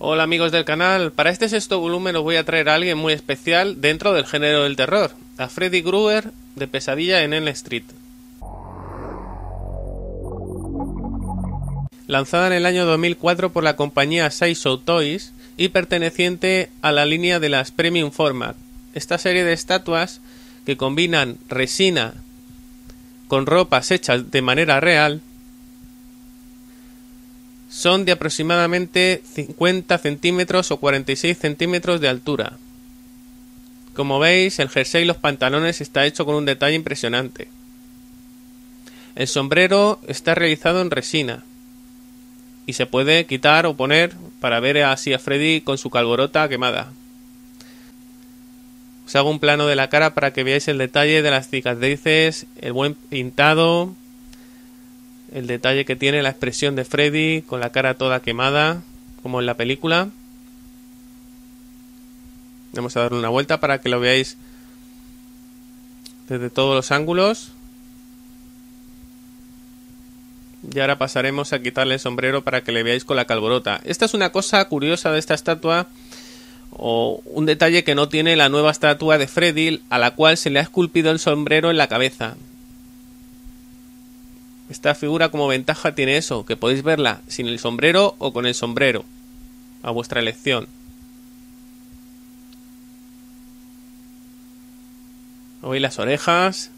Hola amigos del canal, para este sexto volumen os voy a traer a alguien muy especial dentro del género del terror, a Freddy Krueger de Pesadilla en Elm Street. Lanzada en el año 2004 por la compañía Sideshow Toys y perteneciente a la línea de las Premium Format, esta serie de estatuas que combinan resina con ropas hechas de manera real son de aproximadamente 50 centímetros o 46 centímetros de altura. Como veis, el jersey y los pantalones está hecho con un detalle impresionante. El sombrero está realizado en resina y se puede quitar o poner para ver así a Freddy con su calborota quemada. Os hago un plano de la cara para que veáis el detalle de las cicatrices, el buen pintado, el detalle que tiene la expresión de Freddy con la cara toda quemada, como en la película. Vamos a darle una vuelta para que lo veáis desde todos los ángulos. Y ahora pasaremos a quitarle el sombrero para que le veáis con la calborota. Esta es una cosa curiosa de esta estatua o un detalle que no tiene la nueva estatua de Freddy a la cual se le ha esculpido el sombrero en la cabeza. Esta figura como ventaja tiene eso, que podéis verla sin el sombrero o con el sombrero, a vuestra elección. Hoy las orejas,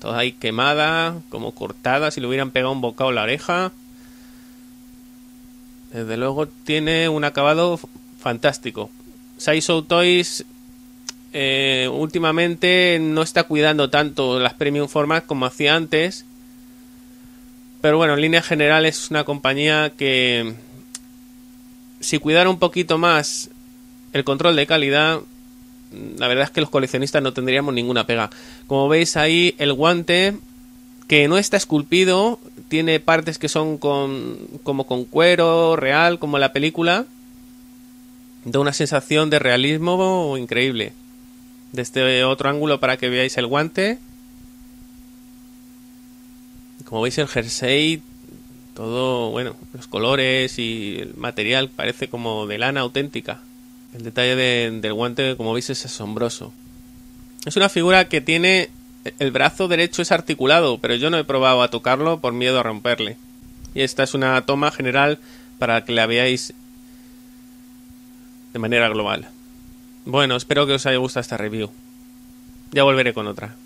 toda ahí quemada, como cortada, si le hubieran pegado un bocado la oreja. Desde luego tiene un acabado fantástico. Saiso Toys eh, últimamente no está cuidando tanto las premium formas como hacía antes pero bueno, en línea general es una compañía que si cuidara un poquito más el control de calidad, la verdad es que los coleccionistas no tendríamos ninguna pega. Como veis ahí, el guante que no está esculpido, tiene partes que son con, como con cuero real, como la película, da una sensación de realismo increíble. Desde otro ángulo para que veáis el guante. Como veis el jersey, todo, bueno, los colores y el material parece como de lana auténtica. El detalle del guante, como veis, es asombroso. Es una figura que tiene el brazo derecho es articulado, pero yo no he probado a tocarlo por miedo a romperle. Y esta es una toma general para que la veáis de manera global. Bueno, espero que os haya gustado esta review. Ya volveré con otra.